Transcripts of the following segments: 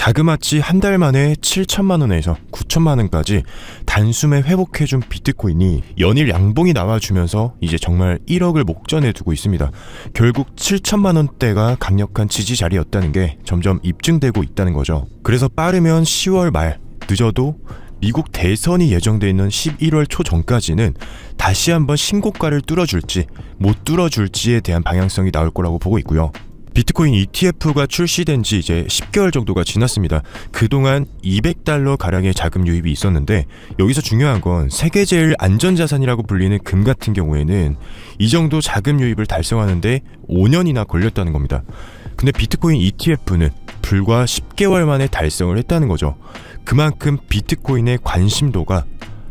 자그마치 한 달 만에 7천만 원에서 9천만 원까지 단숨에 회복해준 비트코인이 연일 양봉이 나와주면서 이제 정말 1억을 목전에 두고 있습니다. 결국 7천만 원대가 강력한 지지 자리였다는 게 점점 입증되고 있다는 거죠. 그래서 빠르면 10월 말, 늦어도 미국 대선이 예정돼 있는 11월 초 전까지는 다시 한번 신고가를 뚫어줄지 못 뚫어줄지에 대한 방향성이 나올 거라고 보고 있고요. 비트코인 ETF가 출시된 지 이제 10개월 정도가 지났습니다. 그동안 200달러 가량의 자금 유입이 있었는데 여기서 중요한 건 세계 제일 안전 자산이라고 불리는 금 같은 경우에는 이 정도 자금 유입을 달성하는데 5년이나 걸렸다는 겁니다. 근데 비트코인 ETF는 불과 10개월 만에 달성을 했다는 거죠. 그만큼 비트코인의 관심도가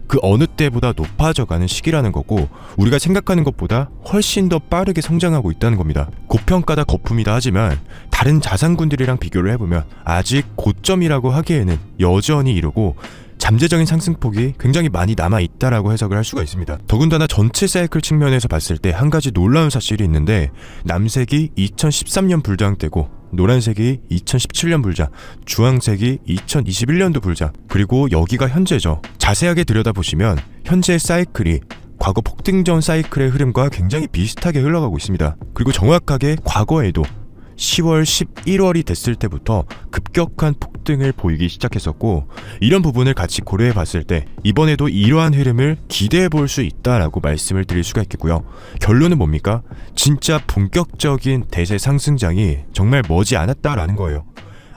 그 어느 때보다 높아져가는 시기라는 거고 우리가 생각하는 것보다 훨씬 더 빠르게 성장하고 있다는 겁니다. 고평가다 거품이다 하지만 다른 자산군들이랑 비교를 해보면 아직 고점이라고 하기에는 여전히 이르고 잠재적인 상승폭이 굉장히 많이 남아있다라고 해석을 할 수가 있습니다. 더군다나 전체 사이클 측면에서 봤을 때 한 가지 놀라운 사실이 있는데 남색이 2013년 불황 때고 노란색이 2017년 불자, 주황색이 2021년도 불자, 그리고 여기가 현재죠. 자세하게 들여다보시면 현재 사이클이 과거 폭등 전 사이클의 흐름과 굉장히 비슷하게 흘러가고 있습니다. 그리고 정확하게 과거에도 10월, 11월이 됐을 때부터 급격한 폭등을 보이기 시작했었고 이런 부분을 같이 고려해 봤을 때 이번에도 이러한 흐름을 기대해 볼 수 있다라고 말씀을 드릴 수가 있겠고요. 결론은 뭡니까? 진짜 본격적인 대세 상승장이 정말 머지 않았다라는 거예요.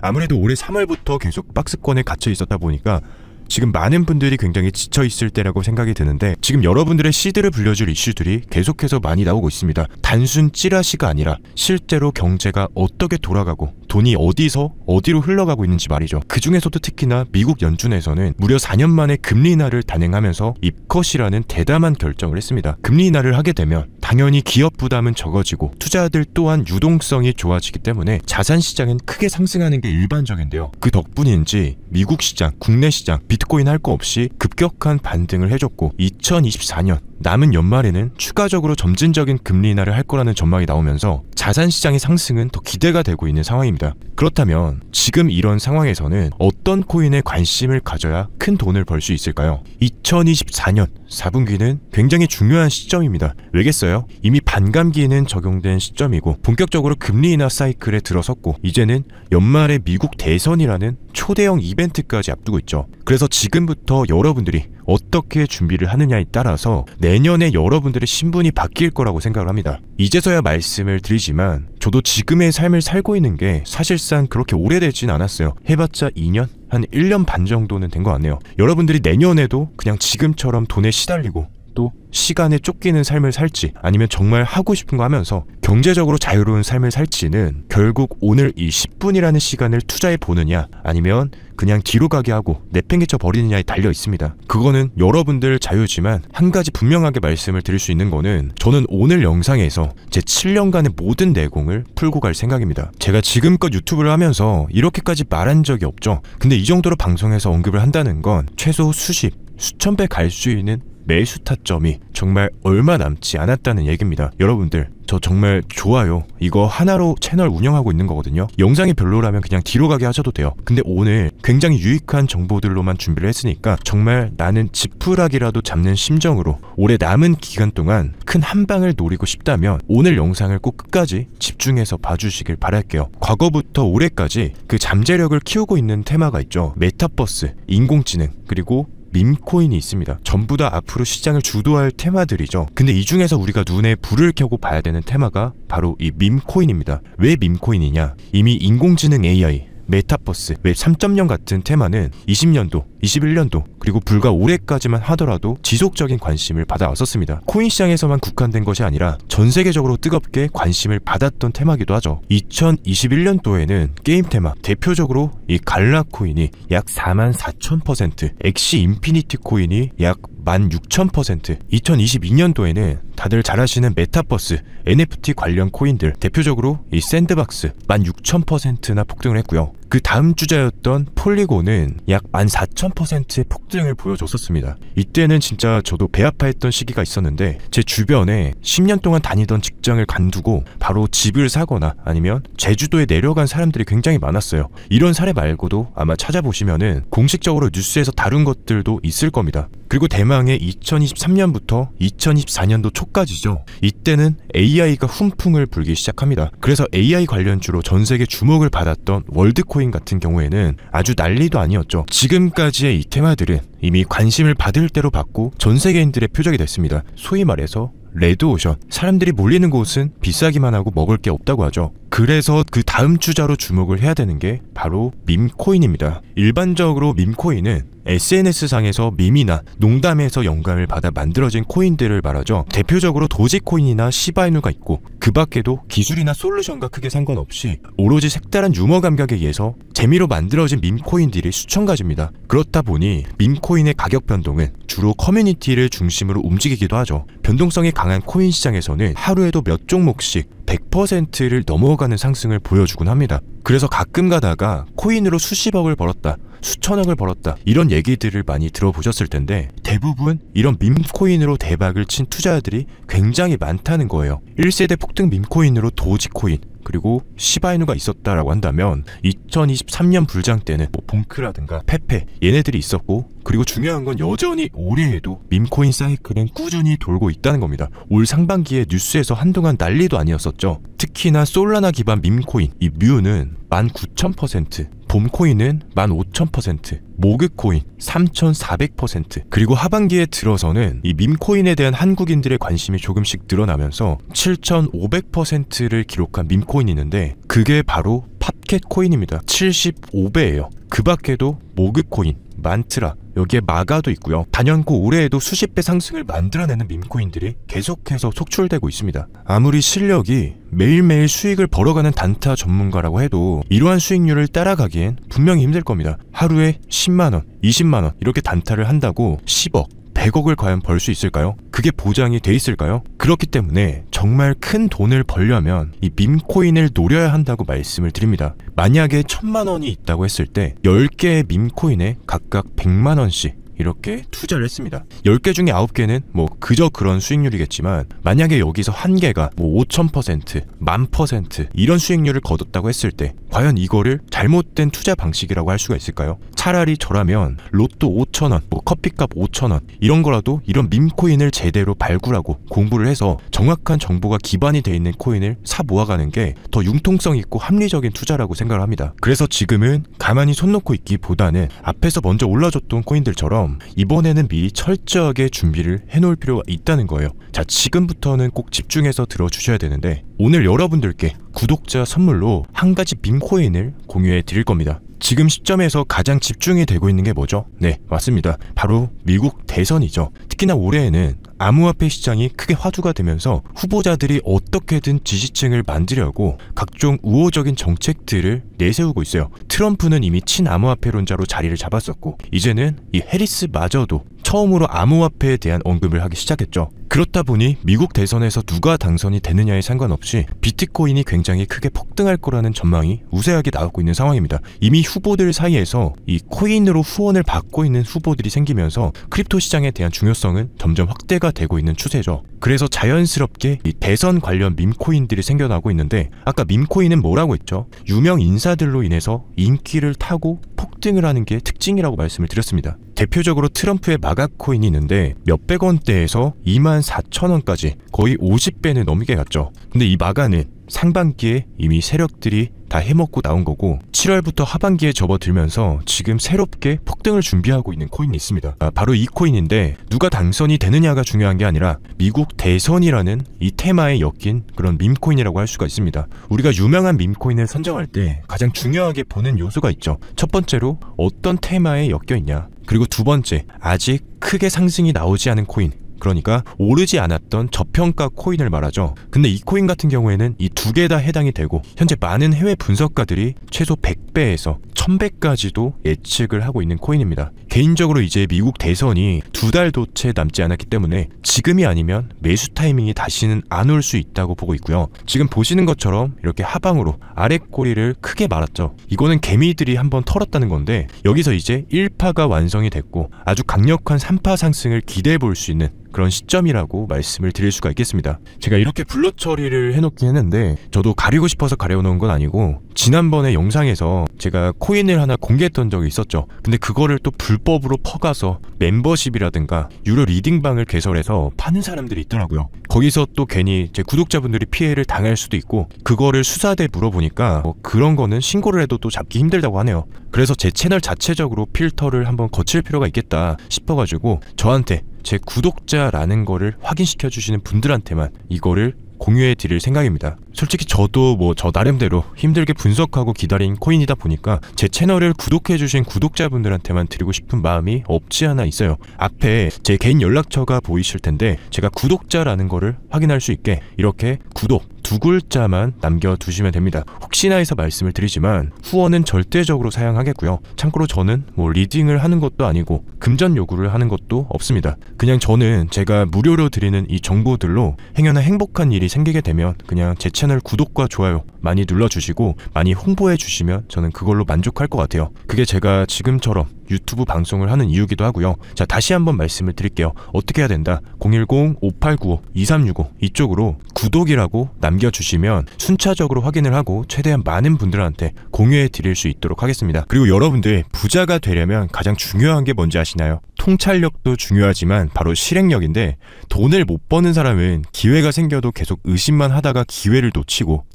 아무래도 올해 3월부터 계속 박스권에 갇혀 있었다 보니까 지금 많은 분들이 굉장히 지쳐 있을 때라고 생각이 드는데 지금 여러분들의 시드를 불려줄 이슈들이 계속해서 많이 나오고 있습니다. 단순 찌라시가 아니라 실제로 경제가 어떻게 돌아가고 돈이 어디서 어디로 흘러가고 있는지 말이죠. 그 중에서도 특히나 미국 연준에서는 무려 4년 만에 금리 인하를 단행하면서 입컷이라는 대담한 결정을 했습니다. 금리 인하를 하게 되면 당연히 기업 부담은 적어지고 투자들 또한 유동성이 좋아지기 때문에 자산 시장은 크게 상승하는 게 일반적인데요. 그 덕분인지 미국 시장, 국내 시장 비트코인 할 거 없이 급격한 반등을 해줬고 2024년 남은 연말에는 추가적으로 점진적인 금리 인하를 할 거라는 전망이 나오면서 자산 시장의 상승은 더 기대가 되고 있는 상황입니다. 그렇다면 지금 이런 상황에서는 어떤 코인에 관심을 가져야 큰 돈을 벌 수 있을까요? 2024년 4분기는 굉장히 중요한 시점입니다. 왜겠어요? 이미 반감기는 에 적용된 시점이고 본격적으로 금리 인하 사이클에 들어섰고 이제는 연말에 미국 대선이라는 초대형 이벤트까지 앞두고 있죠. 그래서 지금부터 여러분들이 어떻게 준비를 하느냐에 따라서 내년에 여러분들의 신분이 바뀔 거라고 생각을 합니다. 이제서야 말씀을 드리지만 저도 지금의 삶을 살고 있는 게 사실상 그렇게 오래되진 않았어요. 해봤자 2년? 한 1년 반 정도는 된 것 같네요. 여러분들이 내년에도 그냥 지금처럼 돈에 시달리고 또 시간에 쫓기는 삶을 살지 아니면 정말 하고 싶은 거 하면서 경제적으로 자유로운 삶을 살지는 결국 오늘 이 10분이라는 시간을 투자해 보느냐 아니면 그냥 뒤로 가게 하고 내팽개쳐 버리느냐에 달려 있습니다. 그거는 여러분들 자유지만 한 가지 분명하게 말씀을 드릴 수 있는 거는 저는 오늘 영상에서 제 7년간의 모든 내공을 풀고 갈 생각입니다. 제가 지금껏 유튜브를 하면서 이렇게까지 말한 적이 없죠. 근데 이 정도로 방송에서 언급을 한다는 건 최소 수십 수천 배 갈 수 있는 매수 타점이 정말 얼마 남지 않았다는 얘기입니다. 여러분들 저 정말 좋아요. 이거 하나로 채널 운영하고 있는 거거든요. 영상이 별로라면 그냥 뒤로 가게 하셔도 돼요. 근데 오늘 굉장히 유익한 정보들로만 준비를 했으니까 정말 나는 지푸라기라도 잡는 심정으로 올해 남은 기간 동안 큰 한 방을 노리고 싶다면 오늘 영상을 꼭 끝까지 집중해서 봐주시길 바랄게요. 과거부터 올해까지 그 잠재력을 키우고 있는 테마가 있죠. 메타버스, 인공지능, 그리고 밈코인이 있습니다. 전부 다 앞으로 시장을 주도할 테마들이죠. 근데 이 중에서 우리가 눈에 불을 켜고 봐야 되는 테마가 바로 이 밈코인입니다. 왜 밈코인이냐? 이미 인공지능 AI, 메타버스, 웹 3.0 같은 테마는 20년도, 21년도, 그리고 불과 올해까지만 하더라도 지속적인 관심을 받아왔었습니다. 코인 시장에서만 국한된 것이 아니라 전 세계적으로 뜨겁게 관심을 받았던 테마기도 하죠. 2021년도에는 게임 테마, 대표적으로 이 갈라 코인이 약 44,000%, 엑시 인피니티 코인이 약 16,000%. 2022년도에는 다들 잘 아시는 메타버스, NFT 관련 코인들, 대표적으로 이 샌드박스 16,000%나 폭등을 했고요. 그 다음 주자였던 폴리곤은 약 14,000%의 폭등을 보여줬었습니다. 이때는 진짜 저도 배 아파했던 시기가 있었는데 제 주변에 10년 동안 다니던 직장을 간두고 바로 집을 사거나 아니면 제주도에 내려간 사람들이 굉장히 많았어요. 이런 사례 말고도 아마 찾아보시면은 공식적으로 뉴스에서 다룬 것들도 있을 겁니다. 그리고 대망의 2023년부터 2024년도 초까지죠. 이때는 AI가 훈풍을 불기 시작합니다. 그래서 AI 관련주로 전 세계 주목을 받았던 월드코인 코인 같은 경우에는 아주 난리도 아니었죠. 지금까지의 이 테마들은 이미 관심을 받을 대로 받고 전 세계인들의 표적이 됐습니다. 소위 말해서 레드오션. 사람들이 몰리는 곳은 비싸기만 하고 먹을 게 없다고 하죠. 그래서 그 다음 주자로 주목을 해야 되는 게 바로 밈코인입니다. 일반적으로 밈코인은 SNS상에서 밈이나 농담에서 영감을 받아 만들어진 코인들을 말하죠. 대표적으로 도지코인이나 시바이누가 있고 그 밖에도 기술이나 솔루션과 크게 상관없이 오로지 색다른 유머 감각에 의해서 재미로 만들어진 밈코인들이 수천 가지입니다. 그렇다 보니 밈코인의 가격 변동은 주로 커뮤니티를 중심으로 움직이기도 하죠. 변동성이 강한 코인 시장에서는 하루에도 몇 종목씩 100%를 넘어가는 상승을 보여주곤 합니다. 그래서 가끔 가다가 코인으로 수십억을 벌었다, 수천억을 벌었다 이런 얘기들을 많이 들어보셨을 텐데 대부분 이런 밈코인으로 대박을 친 투자들이 굉장히 많다는 거예요. 1세대 폭등 밈코인으로 도지코인, 그리고 시바이누가 있었다라고 한다면 2023년 불장 때는 뭐 봉크라든가 페페 얘네들이 있었고 그리고 중요한 건 여전히 올해에도 밈코인 사이클은 꾸준히 돌고 있다는 겁니다. 올 상반기에 뉴스에서 한동안 난리도 아니었었죠. 특히나 솔라나 기반 밈코인 이 뮤는 19,000% 봄코인은 15,000%, 모그코인 3,400%, 그리고 하반기에 들어서는 이 밈코인에 대한 한국인들의 관심이 조금씩 늘어나면서 7,500%를 기록한 밈코인이 있는데 그게 바로 팝캣 코인입니다. 75배예요. 그 밖에도 모그코인, 만트라 여기에 마가도 있고요. 단연코 올해에도 수십 배 상승을 만들어내는 민코인들이 계속해서 속출되고 있습니다. 아무리 실력이 매일매일 수익을 벌어가는 단타 전문가라고 해도 이러한 수익률을 따라가기엔 분명히 힘들 겁니다. 하루에 10만원, 20만원 이렇게 단타를 한다고 10억, 100억을 과연 벌 수 있을까요? 그게 보장이 돼 있을까요? 그렇기 때문에 정말 큰 돈을 벌려면 이 밈코인을 노려야 한다고 말씀을 드립니다. 만약에 천만 원이 있다고 했을 때 10개의 밈코인에 각각 100만 원씩 이렇게 투자를 했습니다. 10개 중에 9개는 뭐 그저 그런 수익률이겠지만 만약에 여기서 한 개가 뭐 5000%, 1000% 이런 수익률을 거뒀다고 했을 때 과연 이거를 잘못된 투자 방식이라고 할 수가 있을까요? 차라리 저라면 로또 5천원, 뭐 커피값 5천원 이런 거라도 이런 밈코인을 제대로 발굴하고 공부를 해서 정확한 정보가 기반이 돼 있는 코인을 사 모아가는 게 더 융통성 있고 합리적인 투자라고 생각을 합니다. 그래서 지금은 가만히 손 놓고 있기보다는 앞에서 먼저 올라줬던 코인들처럼 것처럼 음. 이번에는 미리 철저하게 준비를 해놓을 필요가 있다는 거예요. 자, 지금부터는 꼭 집중해서 들어주셔야 되는데 오늘 여러분들께 구독자 선물로 한 가지 밈코인을 공유해 드릴 겁니다. 지금 시점에서 가장 집중이 되고 있는 게 뭐죠? 네, 맞습니다. 바로 미국 대선이죠. 특히나 올해에는 암호화폐 시장이 크게 화두가 되면서 후보자들이 어떻게든 지지층을 만들려고 각종 우호적인 정책들을 내세우고 있어요. 트럼프는 이미 친암호화폐론자로 자리를 잡았었고 이제는 이 해리스마저도 처음으로 암호화폐에 대한 언급을 하기 시작했죠. 그렇다 보니 미국 대선에서 누가 당선이 되느냐에 상관없이 비트코인이 굉장히 크게 폭등할 거라는 전망이 우세하게 나오고 있는 상황입니다. 이미 후보들 사이에서 이 코인으로 후원을 받고 있는 후보들이 생기면서 크립토 시장에 대한 중요성은 점점 확대가 되고 있는 추세죠. 그래서 자연스럽게 이 대선 관련 밈코인들이 생겨나고 있는데 아까 밈코인은 뭐라고 했죠? 유명 인사들로 인해서 인기를 타고 폭등을 하는 게 특징이라고 말씀을 드렸습니다. 대표적으로 트럼프의 마가 가가코인이 있는데 몇백 원대에서 2만 4천 원까지 거의 50배는 넘게 갔죠. 근데 이 마가는 상반기에 이미 세력들이 다 해먹고 나온 거고 7월부터 하반기에 접어들면서 지금 새롭게 폭등을 준비하고 있는 코인이 있습니다. 아, 바로 이 코인인데 누가 당선이 되느냐가 중요한 게 아니라 미국 대선이라는 이 테마에 엮인 그런 밈코인이라고 할 수가 있습니다. 우리가 유명한 밈코인을 선정할 때 가장 중요하게 보는 요소가 있죠. 첫 번째로 어떤 테마에 엮여 있냐. 그리고 두 번째, 아직 크게 상승이 나오지 않은 코인, 그러니까 오르지 않았던 저평가 코인을 말하죠. 근데 이 코인 같은 경우에는 이 두 개 다 해당이 되고 현재 많은 해외 분석가들이 최소 100배에서 1000배까지도 예측을 하고 있는 코인입니다. 개인적으로 이제 미국 대선이 두 달도채 남지 않았기 때문에 지금이 아니면 매수 타이밍이 다시는 안 올 수 있다고 보고 있고요. 지금 보시는 것처럼 이렇게 하방으로 아래 꼬리를 크게 말았죠. 이거는 개미들이 한번 털었다는 건데 여기서 이제 1파가 완성이 됐고 아주 강력한 3파 상승을 기대해 볼 수 있는 그런 시점이라고 말씀을 드릴 수가 있겠습니다. 제가 이렇게 블러 처리를 해놓긴 했는데 저도 가리고 싶어서 가려놓은 건 아니고 지난번에 영상에서 제가 코인을 하나 공개했던 적이 있었죠. 근데 그거를 또 불법으로 퍼가서 멤버십이라든가 유료 리딩방을 개설해서 파는 사람들이 있더라고요. 거기서 또 괜히 제 구독자분들이 피해를 당할 수도 있고 그거를 수사대 물어보니까 뭐 그런 거는 신고를 해도 또 잡기 힘들다고 하네요. 그래서 제 채널 자체적으로 필터를 한번 거칠 필요가 있겠다 싶어가지고 저한테 제 구독자라는 거를 확인시켜 주시는 분들한테만 이거를 공유해 드릴 생각입니다. 솔직히 저도 뭐 저 나름대로 힘들게 분석하고 기다린 코인이다 보니까 제 채널을 구독해 주신 구독자분들한테만 드리고 싶은 마음이 없지 않아 있어요. 앞에 제 개인 연락처가 보이실 텐데 제가 구독자라는 거를 확인할 수 있게 이렇게 구독 두 글자만 남겨두시면 됩니다. 혹시나 해서 말씀을 드리지만 후원은 절대적으로 사양하겠고요. 참고로 저는 뭐 리딩을 하는 것도 아니고 금전 요구를 하는 것도 없습니다. 그냥 저는 제가 무료로 드리는 이 정보들로 행여나 행복한 일이 생기게 되면 그냥 제 채널 구독과 좋아요 많이 눌러주시고 많이 홍보해 주시면 저는 그걸로 만족할 것 같아요. 그게 제가 지금처럼 유튜브 방송을 하는 이유기도 하고요. 자, 다시 한번 말씀을 드릴게요. 어떻게 해야 된다? 010-5895-2365 이쪽으로 구독이라고 남겨주시면 순차적으로 확인을 하고 최대한 많은 분들한테 공유해 드릴 수 있도록 하겠습니다. 그리고 여러분들 부자가 되려면 가장 중요한 게 뭔지 아시나요? 통찰력도 중요하지만 바로 실행력인데 돈을 못 버는 사람은 기회가 생겨도 계속 의심만 하다가 기회를 놓치고